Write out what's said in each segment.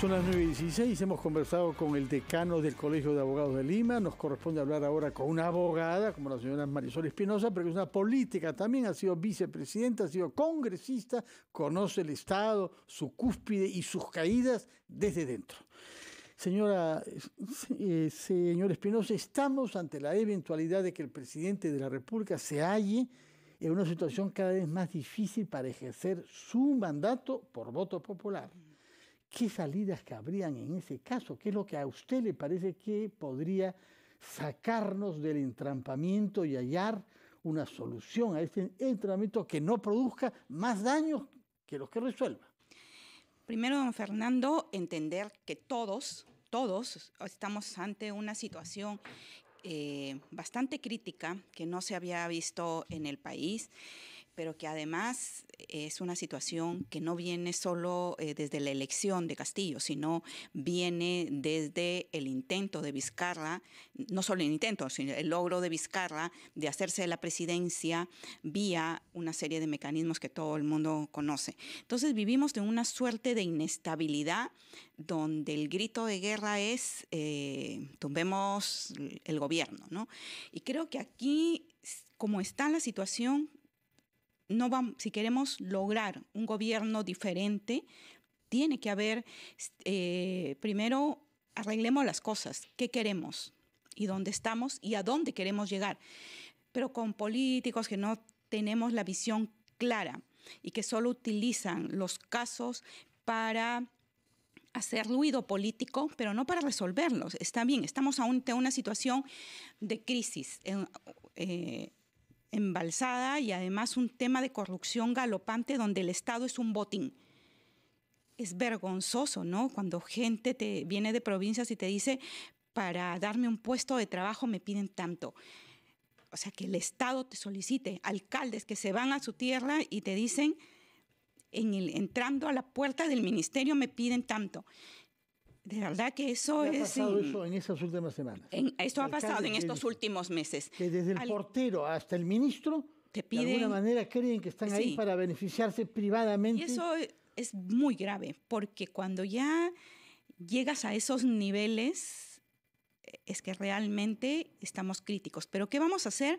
Son las 9 y 16, hemos conversado con el decano del Colegio de Abogados de Lima, nos corresponde hablar ahora con una abogada como la señora Marisol Espinosa, pero que es una política, también ha sido vicepresidenta, ha sido congresista, conoce el Estado, su cúspide y sus caídas desde dentro. Señora, eh, señor Espinosa, estamos ante la eventualidad de que el presidente de la República se halle en una situación cada vez más difícil para ejercer su mandato por voto popular. ¿Qué salidas cabrían en ese caso? ¿Qué es lo que a usted le parece que podría sacarnos del entrampamiento y hallar una solución a este entrampamiento que no produzca más daños que los que resuelva? Primero, don Fernando, entender que todos, todos estamos ante una situación eh, bastante crítica que no se había visto en el país pero que además es una situación que no viene solo eh, desde la elección de Castillo, sino viene desde el intento de Vizcarra, no solo el intento, sino el logro de Vizcarra de hacerse la presidencia vía una serie de mecanismos que todo el mundo conoce. Entonces vivimos de una suerte de inestabilidad donde el grito de guerra es eh, tumbemos el gobierno, ¿no? Y creo que aquí como está la situación, vamos, si queremos lograr un gobierno diferente, tiene que haber, eh, primero, arreglemos las cosas, qué queremos y dónde estamos y a dónde queremos llegar. Pero con políticos que no tenemos la visión clara y que solo utilizan los casos para hacer ruido político, pero no para resolverlos. Está bien, estamos ante una situación de crisis eh, embalsada y además un tema de corrupción galopante donde el Estado es un botín. Es vergonzoso, ¿no? Cuando gente te viene de provincias y te dice, para darme un puesto de trabajo me piden tanto. O sea, que el Estado te solicite, alcaldes que se van a su tierra y te dicen, en el, entrando a la puerta del ministerio me piden tanto. De verdad que eso es. pasado eso en esas últimas semanas. esto ha pasado en estos últimos meses. desde el portero hasta el ministro, de alguna manera creen que están ahí para beneficiarse privadamente. eso es muy grave, porque cuando ya llegas a esos niveles, eh, es que realmente estamos críticos. Pero ¿qué vamos a hacer?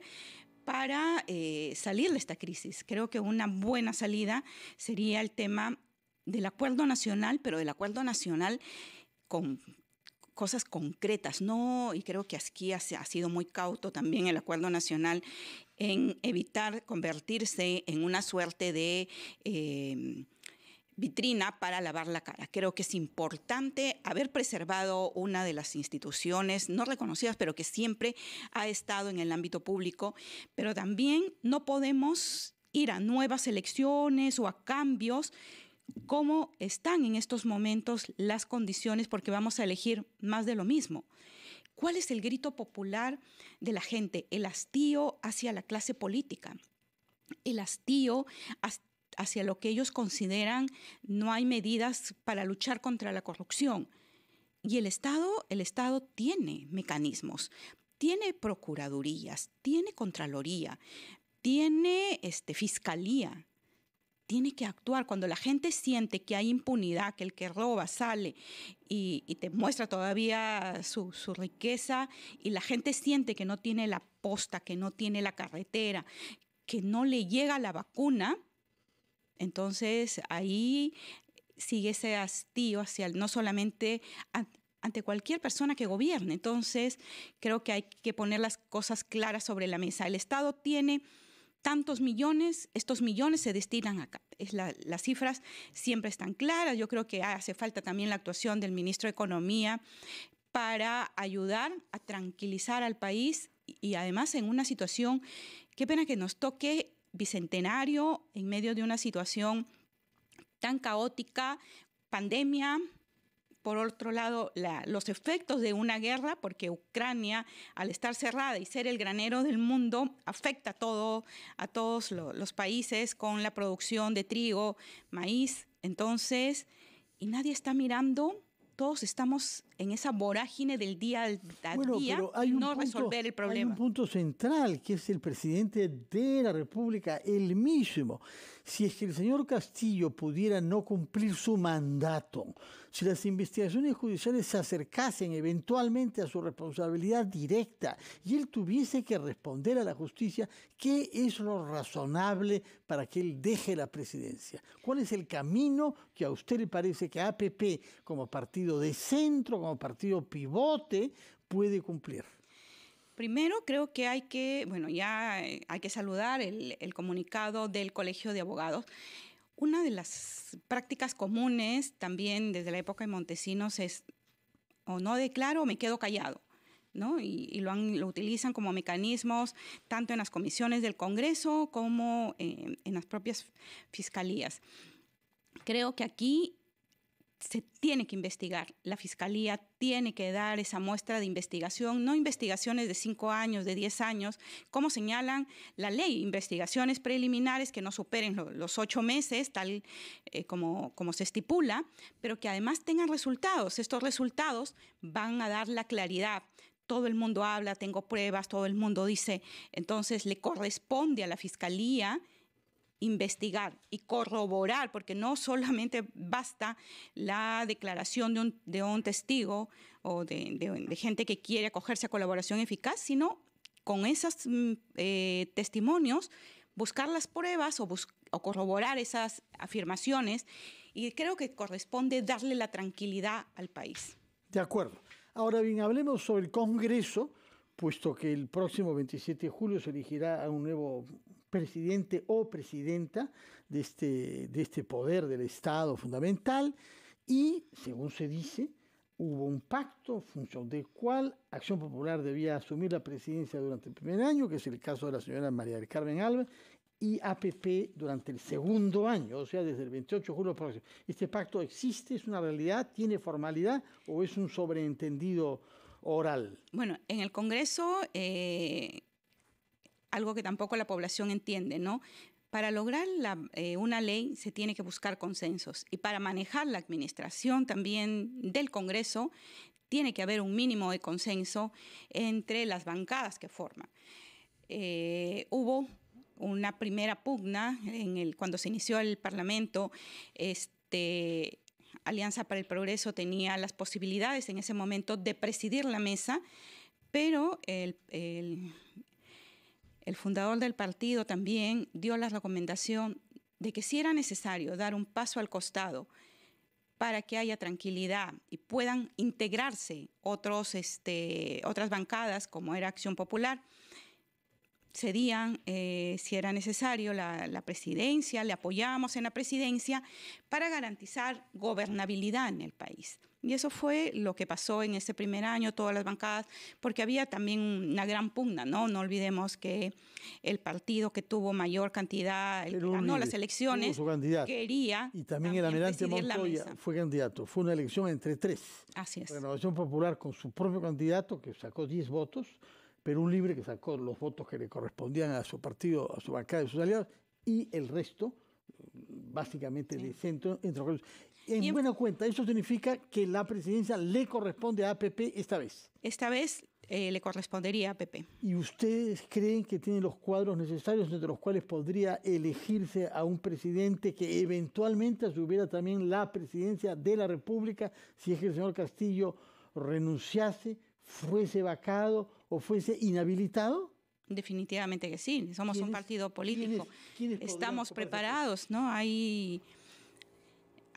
para eh, salir de esta crisis. Creo que una buena salida sería el tema del acuerdo nacional, pero del acuerdo nacional con cosas concretas, no, y creo que aquí ha, sido muy cauto también el acuerdo nacional en evitar convertirse en una suerte de em, vitrina para lavar la cara. Creo que es importante haber preservado una de las instituciones no reconocidas, pero que siempre ha estado en el ámbito público, pero también no podemos ir a nuevas elecciones o a cambios cómo están en estos momentos las condiciones, porque vamos a elegir más de lo mismo. ¿Cuál es el grito popular de la gente? El hastío hacia la clase política, el hastío hacia lo que ellos consideran no hay medidas para luchar contra la corrupción. Y el Estado, el Estado tiene mecanismos, tiene procuradurías, tiene contraloría, tiene este, fiscalía, tiene que actuar. Cuando la gente siente que hay impunidad, que el que roba sale y, te muestra todavía su, riqueza y la gente siente que no tiene la posta, que no tiene la carretera, que no le llega la vacuna, entonces ahí sigue ese hastío hacia no solamente ante cualquier persona que gobierne. Entonces creo que hay que poner las cosas claras sobre la mesa. El Estado tiene tantos millones, estos millones se destinan acá. las cifras siempre están claras. Yo creo que hace falta también la actuación del ministro de Economía para ayudar a tranquilizar al país y además en una situación, qué pena que nos toque bicentenario en medio de una situación tan caótica, pandemia, por otro lado, los efectos de una guerra, porque Ucrania, al estar cerrada y ser el granero del mundo, afecta a, todo, a todos los países con la producción de trigo, maíz. Entonces, y nadie está mirando, todos estamos en esa vorágine del día al día no resolver el problema. Hay un punto central que es el presidente de la República, él mismo. Si es que el señor Castillo pudiera no cumplir su mandato, si las investigaciones judiciales se acercasen eventualmente a su responsabilidad directa y él tuviese que responder a la justicia, ¿qué es lo razonable para que él deje la presidencia? ¿Cuál es el camino que a usted le parece que APP, como partido de centro, partido pivote puede cumplir? Primero creo que hay que, bueno, ya eh, hay que saludar el, comunicado del Colegio de Abogados. Una de las prácticas comunes también desde la época de Montesinos es o no declaro o me quedo callado. ¿no? Y, lo, utilizan como mecanismos tanto en las comisiones del Congreso como eh, en las propias fiscalías. Creo que aquí se tiene que investigar. La Fiscalía tiene que dar esa muestra de investigación, no investigaciones de cinco años, de diez años, como señalan la ley, investigaciones preliminares que no superen los ocho meses, tal eh, como, como se estipula, pero que además tengan resultados. Estos resultados van a dar la claridad todo el mundo habla, tengo pruebas, todo el mundo dice, entonces le corresponde a la Fiscalía investigar y corroborar, porque no solamente basta la declaración de un, testigo o de, gente que quiere acogerse a colaboración eficaz, sino con esos mm, eh, testimonios buscar las pruebas o, o corroborar esas afirmaciones y creo que corresponde darle la tranquilidad al país. De acuerdo. Ahora bien, hablemos sobre el Congreso, puesto que el próximo 27 de julio se elegirá a un nuevo presidente o presidenta de este, de este poder del Estado fundamental y, según se dice, hubo un pacto en función del cual Acción Popular debía asumir la presidencia durante el primer año, que es el caso de la señora María del Carmen Alba, y APP durante el segundo año, o sea, desde el 28 de julio próximo. ¿Este pacto existe? ¿Es una realidad? ¿Tiene formalidad? ¿O es un sobreentendido oral? Bueno, en el Congreso eh, algo que tampoco la población entiende, ¿no? Para lograr eh, una ley se tiene que buscar consensos y para manejar la administración también del Congreso tiene que haber un mínimo de consenso entre las bancadas que forman. Eh, hubo una primera pugna cuando se inició el Parlamento. Este, Alianza para el Progreso tenía las posibilidades en ese momento de presidir la mesa, pero el el fundador del partido también dio la recomendación de que si era necesario dar un paso al costado para que haya tranquilidad y puedan integrarse otros, este, otras bancadas, como era Acción Popular, cedían, eh, si era necesario, la, presidencia, le apoyamos en la presidencia para garantizar gobernabilidad en el país. Y eso fue lo que pasó en ese primer año, todas las bancadas, porque había también una gran pugna, ¿no? No olvidemos que el partido que tuvo mayor cantidad, las elecciones, quería... Y también, el almirante Montoya fue candidato. Fue una elección entre tres. Así es. Renovación Popular con su propio candidato, que sacó 10 votos, Perú libre que sacó los votos que le correspondían a su partido, a su bancada y sus aliados, y el resto mm, básicamente el de centro, entre en, buena cuenta, eso significa que la presidencia le corresponde a APP esta vez. Esta vez eh, le correspondería a PP. ¿Y ustedes creen que tienen los cuadros necesarios entre los cuales podría elegirse a un presidente que eventualmente asumiera también la presidencia de la República si es que el señor Castillo renunciase, fuese vacado o fuese inhabilitado? Definitivamente que sí, somos un partido político. Estamos preparados, ¿no? Hay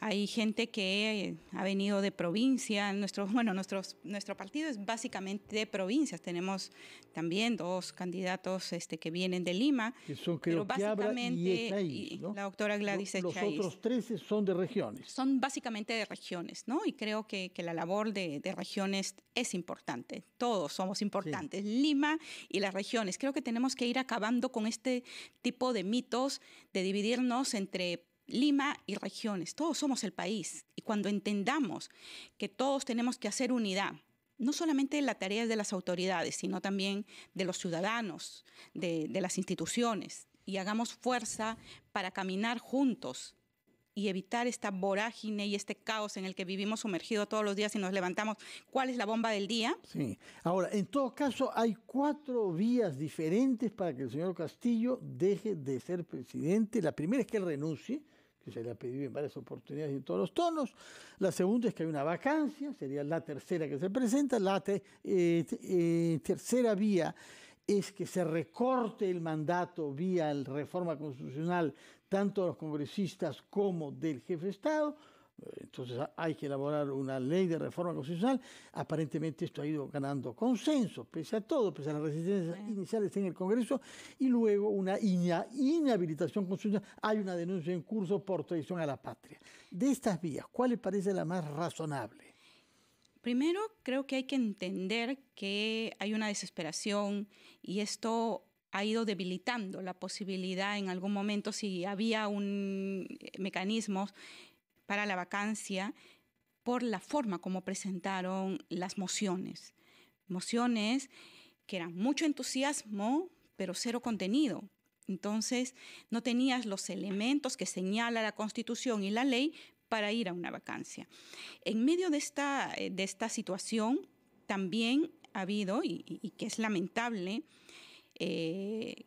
hay gente que ha venido de provincia, nuestro, bueno, nuestros, nuestro partido es básicamente de provincias, tenemos también dos candidatos este, que vienen de Lima, que son, pero básicamente y la doctora Gladys Los, los otros 13 son de regiones. Son básicamente de regiones, ¿no? Y creo que, la labor de, regiones es importante, todos somos importantes, Lima y las regiones. Creo que tenemos que ir acabando con este tipo de mitos de dividirnos entre Lima y regiones, todos somos el país. Y cuando entendamos que todos tenemos que hacer unidad, no solamente la tarea de las autoridades, sino también de los ciudadanos, de, las instituciones, y hagamos fuerza para caminar juntos y evitar esta vorágine y este caos en el que vivimos sumergidos todos los días y nos levantamos. ¿Cuál es la bomba del día? Sí. Ahora, en todo caso, hay cuatro vías diferentes para que el señor Castillo deje de ser presidente. La primera es que él renuncie, que se le ha pedido en varias oportunidades y en todos los tonos. La segunda es que hay una vacancia, sería la tercera que se presenta. La eh, eh, tercera vía es que se recorte el mandato vía la reforma constitucional tanto de los congresistas como del jefe de Estado. Entonces hay que elaborar una ley de reforma constitucional. Aparentemente esto ha ido ganando consenso, pese a todo, pese a las resistencias iniciales en el Congreso, y luego una inhabilitación constitucional. Hay una denuncia en curso por traición a la patria. De estas vías, ¿cuál le parece la más razonable? Primero, creo que hay que entender que hay una desesperación y esto ha ido debilitando la posibilidad en algún momento si había un eh, mecanismo para la vacancia por la forma como presentaron las mociones. Mociones que eran mucho entusiasmo, pero cero contenido. Entonces, no tenías los elementos que señala la Constitución y la ley para ir a una vacancia. En medio de esta, eh, de esta situación, también ha habido, y, que es lamentable, eh,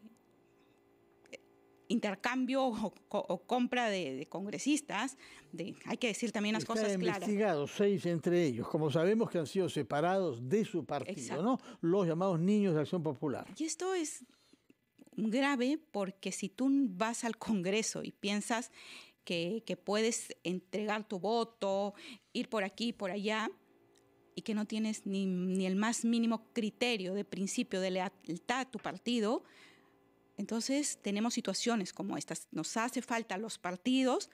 intercambio o, compra de, congresistas, hay que decir también las cosas claras. investigado seis entre ellos, como sabemos que han sido separados de su partido, ¿no? Los llamados niños de Acción Popular. Y esto es grave porque si tú vas al Congreso y piensas que, puedes entregar tu voto, ir por aquí, por allá, y que no tienes ni el más mínimo criterio de principio de lealtad a tu partido, entonces tenemos situaciones como estas. Nos hace falta a los partidos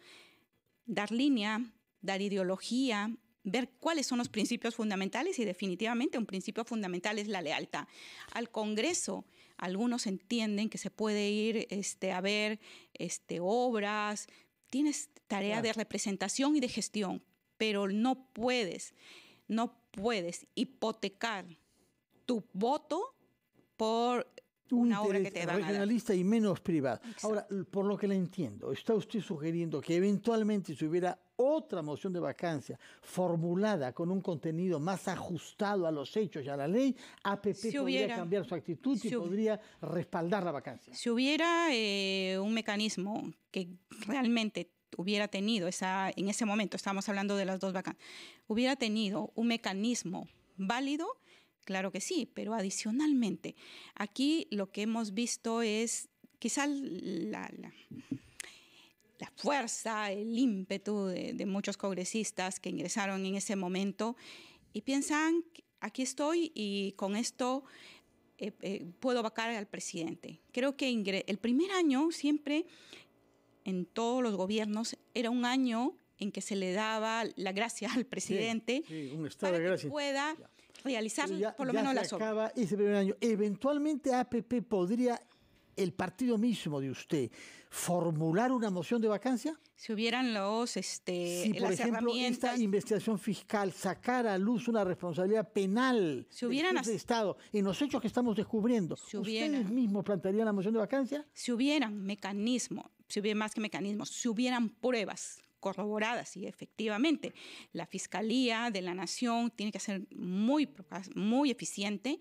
dar línea, dar ideología, ver cuáles son los principios fundamentales y definitivamente un principio fundamental es la lealtad. Al Congreso algunos entienden que se puede ir este, a ver este, obras, tienes tarea de representación y de gestión, pero no puedes, no puedes hipotecar tu voto por un una obra que te regionalista a y menos privado. Ahora, por lo que le entiendo, está usted sugiriendo que eventualmente si hubiera otra moción de vacancia formulada con un contenido más ajustado a los hechos y a la ley, APP podría cambiar su actitud y podría respaldar la vacancia. Si hubiera eh, un mecanismo que realmente hubiera tenido esa, en ese momento, estamos hablando de las dos vacancias, hubiera tenido un mecanismo válido, Claro que sí, pero adicionalmente, aquí lo que hemos visto es quizá la, fuerza, el ímpetu de, muchos congresistas que ingresaron en ese momento y piensan, aquí estoy y con esto eh, eh, puedo vacar al presidente. Creo que el primer año siempre en todos los gobiernos era un año en que se le daba la gracia al presidente para que pueda realizar por lo menos la acaba ese primer año. Eventualmente APP podría el partido mismo de usted formular una moción de vacancia? Si hubieran los este por ejemplo, esta investigación fiscal sacara a luz una responsabilidad penal si hubieran del Estado en los hechos que estamos descubriendo, si ¿ustedes mismos plantearían la moción de vacancia? Si hubieran mecanismo si hubieran más que mecanismos, si hubieran pruebas corroboradas y efectivamente la Fiscalía de la Nación tiene que ser muy, muy eficiente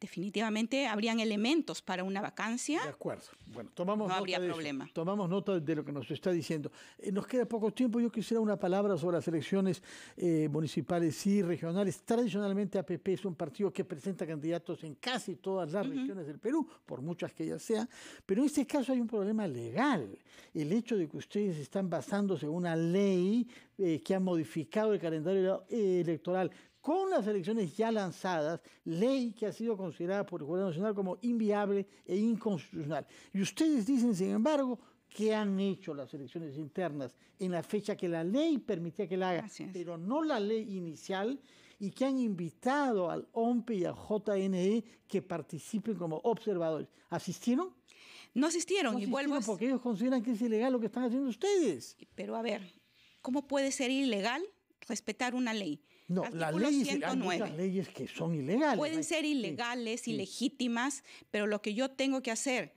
definitivamente habrían elementos para una vacancia. De acuerdo. Bueno, tomamos no habría problema. Tomamos nota de lo que nos está diciendo. Eh, nos queda poco tiempo. Yo quisiera una palabra sobre las elecciones eh, municipales y regionales. Tradicionalmente APP es un partido que presenta candidatos en casi todas las regiones del Perú, por muchas que ya sean. Pero en este caso hay un problema legal. El hecho de que ustedes están basándose en una ley eh, que ha modificado el calendario electoral con las elecciones ya lanzadas, ley que ha sido considerada por el gobierno Nacional como inviable e inconstitucional. Y ustedes dicen, sin embargo, que han hecho las elecciones internas en la fecha que la ley permitía que la haga, pero no la ley inicial, y que han invitado al OMPE y al JNE que participen como observadores. ¿Asistieron? No asistieron, no asistieron Porque ellos consideran que es ilegal lo que están haciendo ustedes. Pero a ver, ¿cómo puede ser ilegal respetar una ley? No, las leyes, leyes que son ilegales. Pueden ser ilegales, ilegítimas, pero lo que yo tengo que hacer,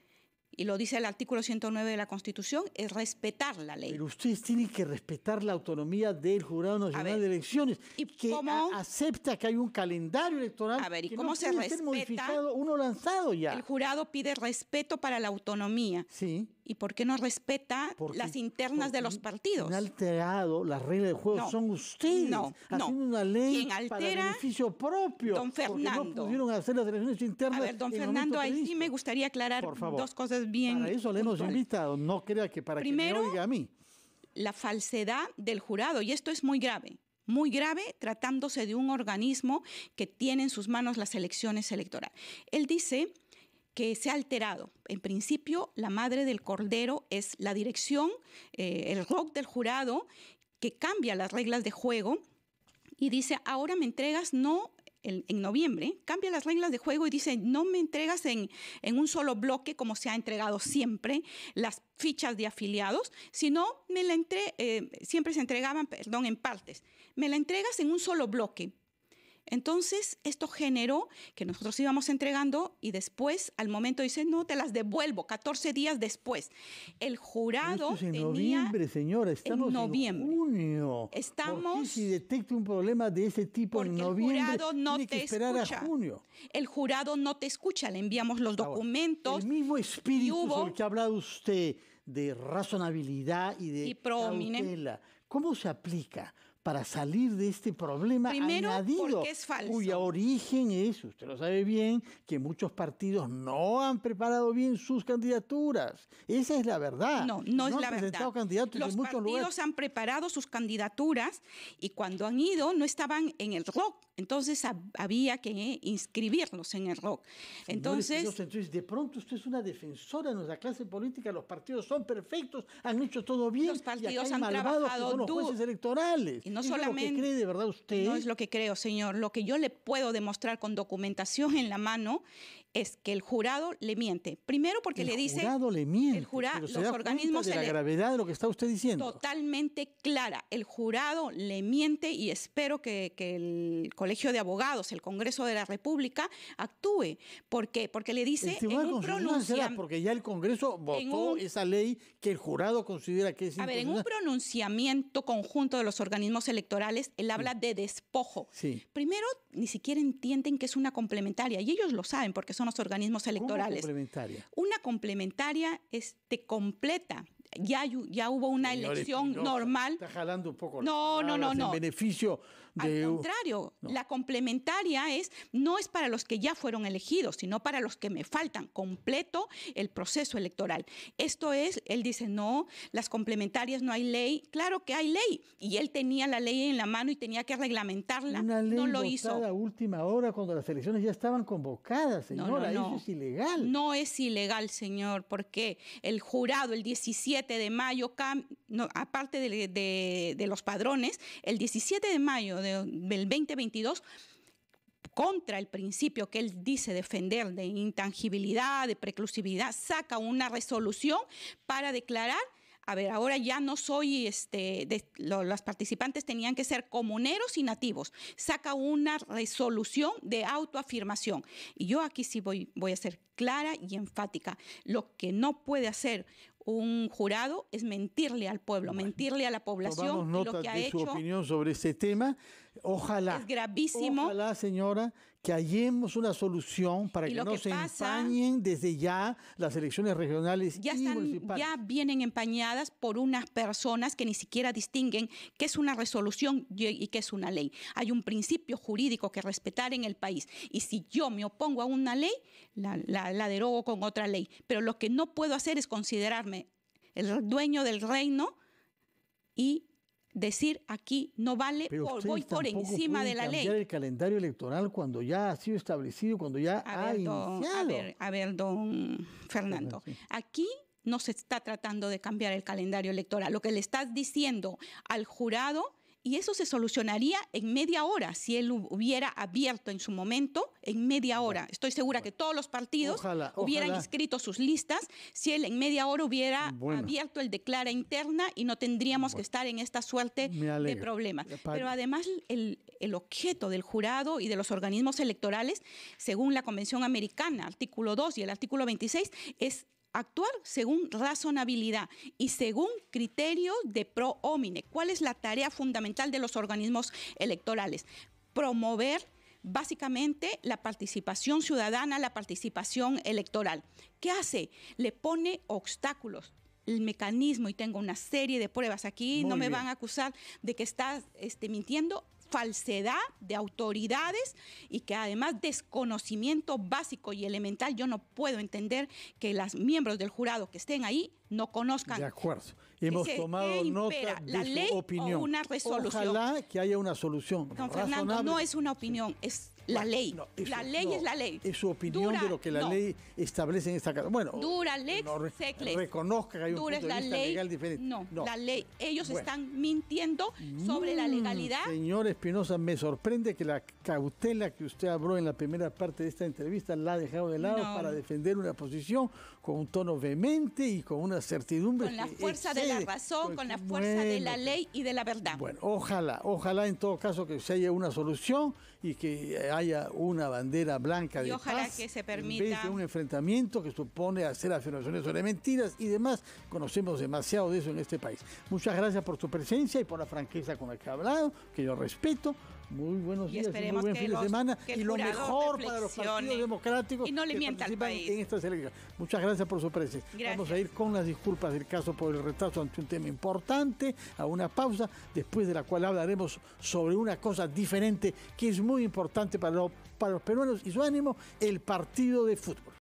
y lo dice el artículo 109 de la Constitución, es respetar la ley. Pero ustedes tienen que respetar la autonomía del Jurado Nacional de Elecciones, ¿y que acepta que hay un calendario electoral a ver, ¿y cómo se respeta, modificado, uno lanzado ya. El jurado pide respeto para la autonomía. Sí ¿Y por qué no respeta las internas de los partidos? Han alterado las reglas del juego, son ustedes. No, no. una ley altera, para beneficio propio. Don Fernando. No pudieron hacer las elecciones internas. A ver, don Fernando, ahí sí me gustaría aclarar dos cosas bien. Para eso le hemos invitado, no crea que para que me oiga a mí. La falsedad del jurado, y esto es muy grave muy grave tratándose de un organismo que tiene en sus manos las elecciones electorales. Él dice que se ha alterado. En principio, la madre del cordero es la dirección, eh, el rock del jurado, que cambia las reglas de juego y dice, ahora me entregas no en, noviembre, cambia las reglas de juego y dice, no me entregas en, un solo bloque como se ha entregado siempre las fichas de afiliados, sino me la entre, eh, siempre se entregaban, perdón, en partes. Me la entregas en un solo bloque. Entonces, esto generó que nosotros íbamos entregando y después, al momento, dice, no, te las devuelvo, 14 días después. El jurado... Esto en noviembre, señora, estamos en, noviembre. junio. Estamos... si detecta un problema de ese tipo en noviembre, el jurado no te esperar a junio. El jurado no te escucha, le enviamos los documentos. el mismo espíritu hubo, sobre el que ha hablado usted de razonabilidad y de y ¿cómo se aplica? para salir de este problema añadido, cuya origen es, usted lo sabe bien, que muchos partidos no han preparado bien sus candidaturas. Esa es la verdad. No, no, es la verdad. Los partidos han preparado sus candidaturas y cuando han ido no estaban en el rock entonces había que inscribirnos en el rock. Entonces, de pronto usted es una defensora de nuestra clase política, los partidos son perfectos, han hecho todo bien, los partidos han trabajado los jueces electorales. Y no ¿Es lo que cree de verdad usted. No es lo que creo, señor, lo que yo le puedo demostrar con documentación en la mano es que el jurado le miente. Primero porque le dice... El jurado le miente. los organismos... la gravedad de lo que está usted diciendo. Totalmente clara. El jurado le miente y espero que, el Colegio de Abogados, el Congreso de la República, actúe. ¿Por qué? Porque le dice... en un pronunciamiento... Porque ya el Congreso votó esa ley que el jurado considera que es... A ver, en un pronunciamiento conjunto de los organismos electorales, él habla de despojo. Sí. Primero ni siquiera entienden que es una complementaria. Y ellos lo saben porque son los organismos electorales. complementaria? Una complementaria es, te completa ya, hubo una elección normal. Está jalando un poco. No, no, no, no. beneficio Al contrario, la complementaria es no es para los que ya fueron elegidos, sino para los que me faltan. Completo el proceso electoral. Esto es, él dice, no, las complementarias no hay ley. Claro que hay ley. Y él tenía la ley en la mano y tenía que reglamentarla. no lo hizo. a última hora cuando las elecciones ya estaban convocadas, señora. No, Eso es ilegal. No es ilegal, señor, porque el jurado, el 17 de mayo, no, aparte de, los padrones, el 17 de mayo del 2022 contra el principio que él dice defender de intangibilidad, de preclusividad, saca una resolución para declarar a ver, ahora ya no soy, este, de, participantes tenían que ser comuneros y nativos. Saca una resolución de autoafirmación. Y yo aquí sí voy, voy a ser clara y enfática. Lo que no puede hacer un jurado es mentirle al pueblo, mentirle a la población. lo que ha de su opinión sobre ese tema. Ojalá. Es gravísimo. Ojalá, señora, que hallemos una solución para que no se empañen desde ya las elecciones regionales ya y municipales. Ya vienen empañadas por unas personas que ni siquiera distinguen qué es una resolución y qué es una ley. Hay un principio jurídico que respetar en el país. Y si yo me opongo a una ley, la, la, la derogo con otra ley. Pero lo que no puedo hacer es considerarme el dueño del reino y decir aquí no vale voy por encima de la ley. cambiar el calendario electoral cuando ya ha sido establecido, cuando ya ha iniciado. A ver, a ver, don Fernando, aquí no se está tratando de cambiar el calendario electoral. Lo que le estás diciendo al jurado y eso se solucionaría en media hora si él hubiera abierto en su momento, en media hora. Estoy segura que todos los partidos hubieran inscrito sus listas si él en media hora hubiera abierto el declara interna y no tendríamos que estar en esta suerte de problemas. Eh, Pero además el, el objeto del jurado y de los organismos electorales, según la Convención Americana, artículo 2 y el artículo 26, es actuar según razonabilidad y según criterios de pro homine. ¿Cuál es la tarea fundamental de los organismos electorales? Promover básicamente la participación ciudadana, la participación electoral. ¿Qué hace? Le pone obstáculos el mecanismo y tengo una serie de pruebas aquí, no me van a acusar de que está este, mintiendo, falsedad de autoridades y que además desconocimiento básico y elemental. Yo no puedo entender que los miembros del jurado que estén ahí no conozcan. De acuerdo. Hemos tomado nota de su opinión. una resolución. que haya una solución. Don Fernando, no es una opinión, es la ley. la ley es la ley. Es su opinión de lo que la ley establece en esta casa. Bueno, Dura lex re, reconozca que hay un de vista legal diferente. No, la ley. Ellos están mintiendo sobre la mm, legalidad. Señor Espinosa, me sorprende que la cautela que usted abrió en la primera parte de esta entrevista la ha dejado de lado para defender una posición con un tono vehemente y con una certidumbre. Con la fuerza de la razón, con, la fuerza de la ley y de la verdad. Bueno, ojalá, ojalá en todo caso que se haya una solución y que haya una bandera blanca de ojalá un enfrentamiento que supone hacer afirmaciones sobre mentiras y demás. Conocemos demasiado de eso en este país. Muchas gracias por su presencia y por la franqueza con la que ha hablado, que yo respeto. Muy buenos días, muy buen fin de semana y lo mejor para los partidos democráticos que participan en esta elecciones. Muchas gracias por su presencia. Vamos a ir con las disculpas del caso por el retraso ante un tema importante, a una pausa, después de la cual hablaremos sobre una cosa diferente que es muy importante para, para los peruanos y su ánimo, el partido de fútbol.